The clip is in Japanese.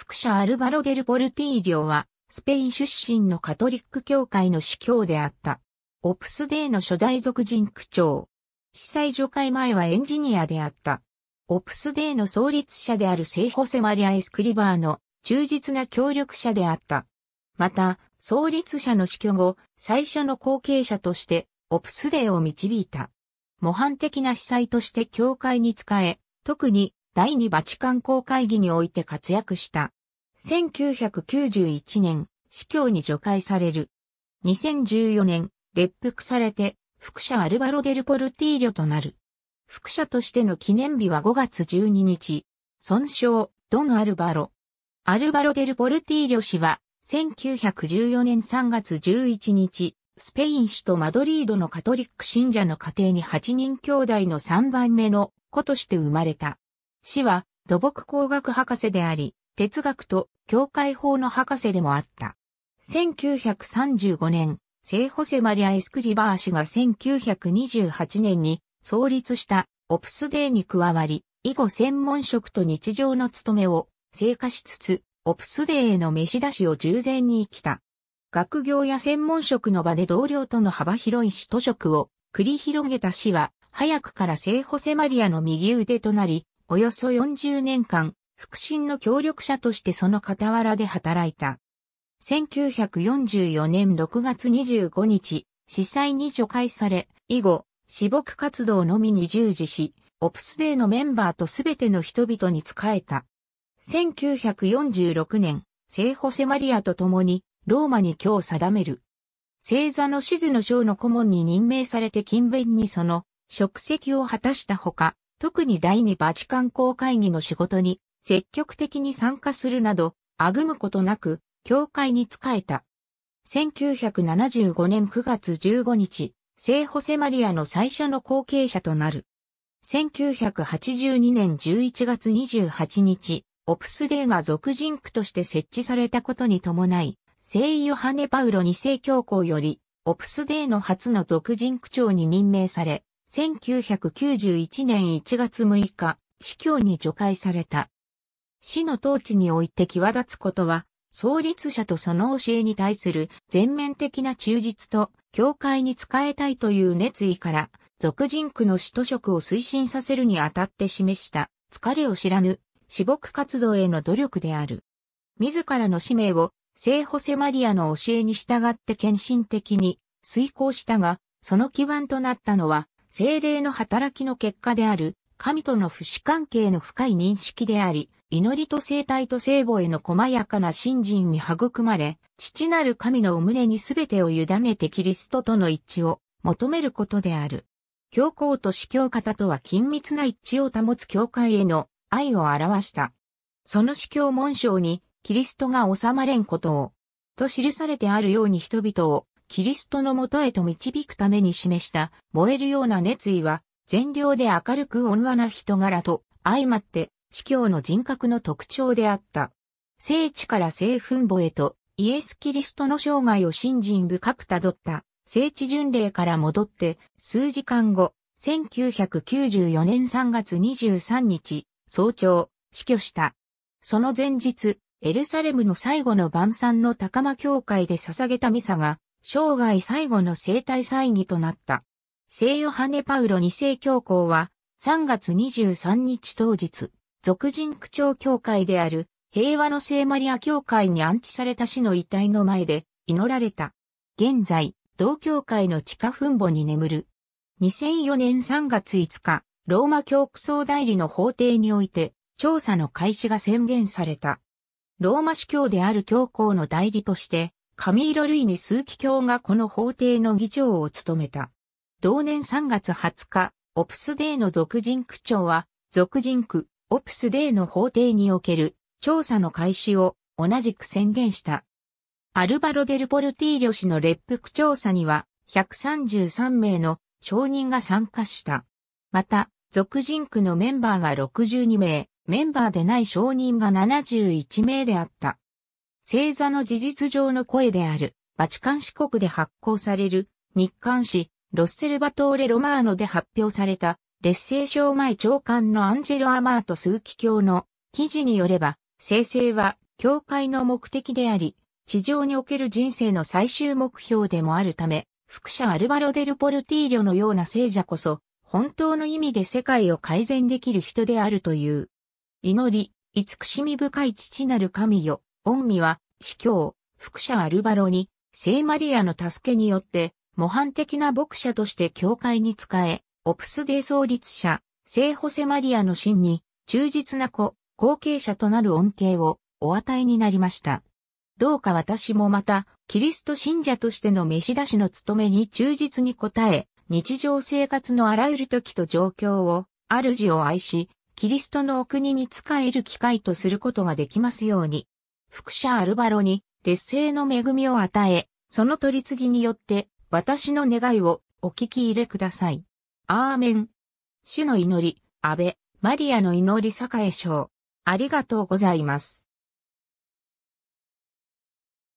副者アルバロ・デル・ポルティーリョは、スペイン出身のカトリック教会の司教であった。オプスデーの初代俗人区長。被災除会前はエンジニアであった。オプスデーの創立者である聖ホセマリア・エスクリバーの忠実な協力者であった。また、創立者の死去後、最初の後継者として、オプスデーを導いた。模範的な司祭として教会に仕え、特に第二バチカン公会議において活躍した。1991年、司教に除会される。2014年、列服されて、副社アルバロデルポルティーリョとなる。副社としての記念日は5月12日。損傷、ドン・アルバロ。アルバロデルポルティーリョ氏は、1914年3月11日、スペイン首都マドリードのカトリック信者の家庭に8人兄弟の3番目の子として生まれた。氏は土木工学博士であり、哲学と教会法の博士でもあった。1935年、聖ホセマリア・エスクリバー氏が1928年に創立したオプスデーに加わり、以後専門職と日常の務めを成果しつつ、オプスデーへの召し出しを従前に生きた。学業や専門職の場で同僚との幅広い使徒職を繰り広げた氏は、早くから聖ホセマリアの右腕となり、およそ40年間、腹心の協力者としてその傍らで働いた。1944年6月25日、司祭に除外され、以後、死牧活動のみに従事し、オプスデーのメンバーとすべての人々に仕えた。1946年、聖ホセマリアと共に、ローマに今日定める。星座の指示の章の顧問に任命されて勤勉にその、職責を果たしたほか、特に第二バチカン公会議の仕事に積極的に参加するなど、あぐむことなく、教会に仕えた。1975年9月15日、聖ホセマリアの最初の後継者となる。1982年11月28日、オプスデーが俗人区として設置されたことに伴い、聖ヨハネ・パウロ2世教皇より、オプスデーの初の俗人区長に任命され、1991年1月6日、司教に除外された。死の統治において際立つことは、創立者とその教えに対する全面的な忠実と、教会に仕えたいという熱意から、俗人区の使徒職を推進させるにあたって示した、疲れを知らぬ、死牧活動への努力である。自らの使命を、聖ホセマリアの教えに従って献身的に遂行したが、その基盤となったのは、精霊の働きの結果である、神との不死関係の深い認識であり、祈りと生態と聖母への細やかな信心に育まれ、父なる神のお胸に全てを委ねてキリストとの一致を求めることである。教皇と司教方とは緊密な一致を保つ教会への愛を表した。その司教文章に、キリストが収まれんことを、と記されてあるように人々をキリストのもとへと導くために示した燃えるような熱意は、善良で明るく温和な人柄と相まって、司教の人格の特徴であった。聖地から聖墳墓へと、イエス・キリストの生涯を信心深く辿った、聖地巡礼から戻って、数時間後、1994年3月23日、早朝、死去した。その前日、エルサレムの最後の晩餐の高間教会で捧げたミサが、生涯最後の生体祭儀となった。聖ヨハネ・パウロ2世教皇は、3月23日当日、俗人区長教会である平和の聖マリア教会に安置された死の遺体の前で祈られた。現在、同教会の地下墳墓に眠る。2004年3月5日、ローマ教区総代理の法廷において、調査の開始が宣言された。ローマ司教である教皇の代理として、カミーロ・ルイスーキ卿がこの法廷の議長を務めた。同年3月20日、オプスデーの俗人区長は、俗人区、オプスデーの法廷における調査の開始を同じく宣言した。アルバロ・デル・ポルティーリョ氏の列腹調査には、133名の証人が参加した。また、俗人区のメンバーが62名、メンバーでない証人が71名であった。星座の事実上の声である、バチカン市国で発行される、日刊誌、ロッセルバトーレ・ロマーノで発表された、劣勢症前長官のアンジェロ・アマートーキ教の記事によれば、生成は教会の目的であり、地上における人生の最終目標でもあるため、副者アルバロ・デル・ポルティーリョのような聖者こそ、本当の意味で世界を改善できる人であるという。祈り、慈しみ深い父なる神よ、恩美は、司教、副者アルバロに、聖マリアの助けによって、模範的な牧者として教会に仕え、オプスデ創立者、聖ホセマリアの真に、忠実な子、後継者となる恩恵をお与えになりました。どうか私もまた、キリスト信者としての召し出しの務めに忠実に応え、日常生活のあらゆる時と状況を、主を愛し、キリストのお国に仕える機会とすることができますように。副者アルバロに劣勢の恵みを与え、その取り次ぎによって私の願いをお聞き入れください。アーメン。主の祈り、安倍、マリアの祈り栄章。ありがとうございます。